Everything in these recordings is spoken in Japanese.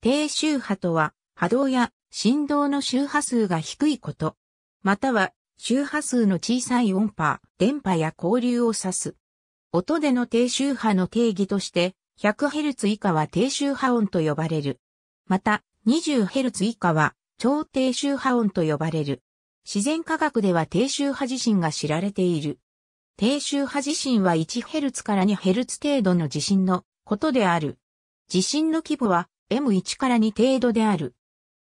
低周波とは、波動や振動の周波数が低いこと。または、周波数の小さい音波、電波や交流を指す。音での低周波の定義として、100Hz 以下は低周波音と呼ばれる。また、20Hz 以下は超低周波音と呼ばれる。自然科学では低周波地震が知られている。低周波地震は 1Hz から 2Hz 程度の地震のことである。地震の規模は M1 から2程度である。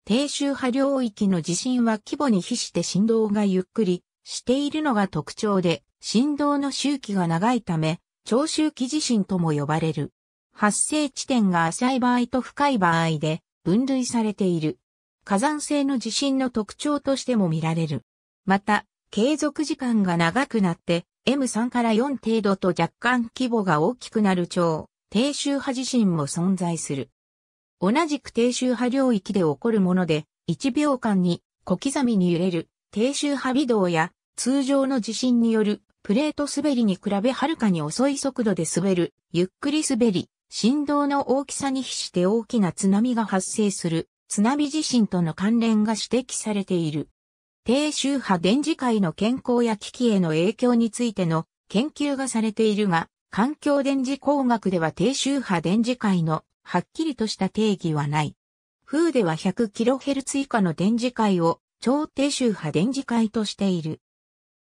低周波領域の地震は規模に比して振動がゆっくりしているのが特徴で、振動の周期が長いため、長周期地震とも呼ばれる。発生地点が浅い場合と深い場合で分類されている。火山性の地震の特徴としても見られる。また、継続時間が長くなって、M3 から4程度と若干規模が大きくなる超低周波地震も存在する。同じく低周波領域で起こるもので、1秒間に小刻みに揺れる低周波微動や通常の地震によるプレート滑りに比べはるかに遅い速度で滑る、ゆっくり滑り、振動の大きさに比して大きな津波が発生する津波地震との関連が指摘されている。低周波電磁界の健康や危機への影響についての研究がされているが、環境電磁工学では低周波電磁界のはっきりとした定義はない。風では 100kHz 以下の電磁界を超低周波電磁界としている。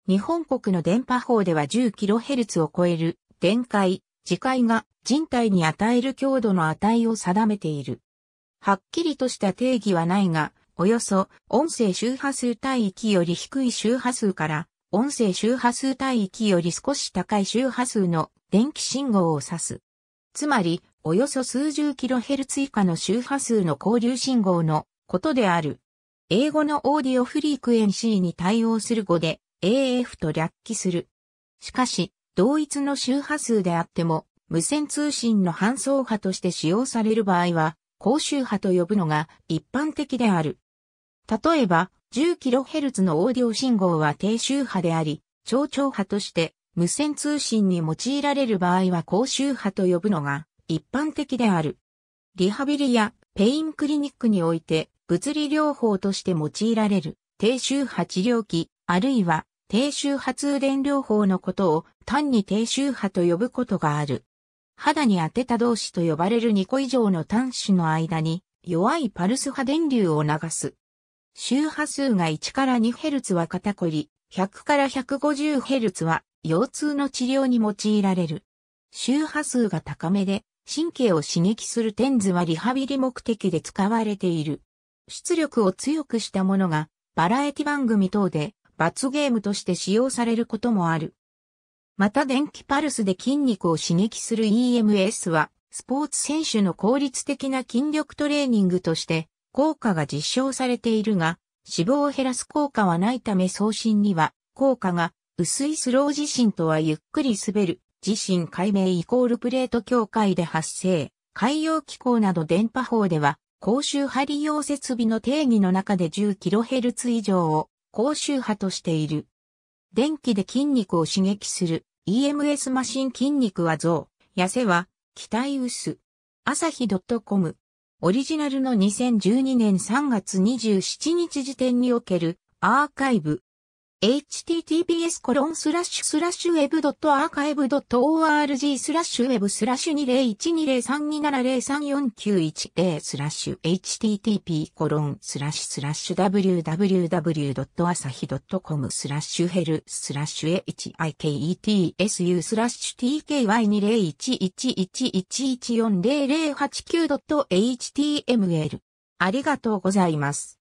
日本国の電波法では 10kHz を超える電解、磁界が人体に与える強度の値を定めている。はっきりとした定義はないが、およそ音声周波数帯域より低い周波数から音声周波数帯域より少し高い周波数の電気信号を指す。つまり、およそ数十キロヘルツ以下の周波数の交流信号のことである。英語のオーディオフリークエンシーに対応する語で AF と略記する。しかし、同一の周波数であっても、無線通信の搬送波として使用される場合は、高周波と呼ぶのが一般的である。例えば、10kHz のオーディオ信号は低周波であり、超長波として無線通信に用いられる場合は高周波と呼ぶのが一般的である。リハビリやペインクリニックにおいて物理療法として用いられる低周波治療器あるいは低周波通電療法のことを単に低周波と呼ぶことがある。肌に当てた同士と呼ばれる2個以上の端子の間に弱いパルス波電流を流す。周波数が1から 2Hz は肩こり、100から 150Hz は腰痛の治療に用いられる。周波数が高めで神経を刺激するテンズはリハビリ目的で使われている。出力を強くしたものが、バラエティ番組等で罰ゲームとして使用されることもある。また電気パルスで筋肉を刺激する EMS は、スポーツ選手の効率的な筋力トレーニングとして効果が実証されているが、脂肪を減らす効果はないため送信には効果が薄いスロー地震とはゆっくり滑る自身解明イコールプレート境界で発生、海洋機構など電波法では、高周波利用設備の定義の中で 10kHz 以上を高周波としている。電気で筋肉を刺激する EMS マシン筋肉は増、痩せは、期待薄。朝日 .com。オリジナルの2012年3月27日時点におけるアーカイブ。https コロンスラッシュスアーカイブ org w e b 2012032703491 0 http www.asahi.com h e l hiketsu s tky201111140089.html ありがとうございます。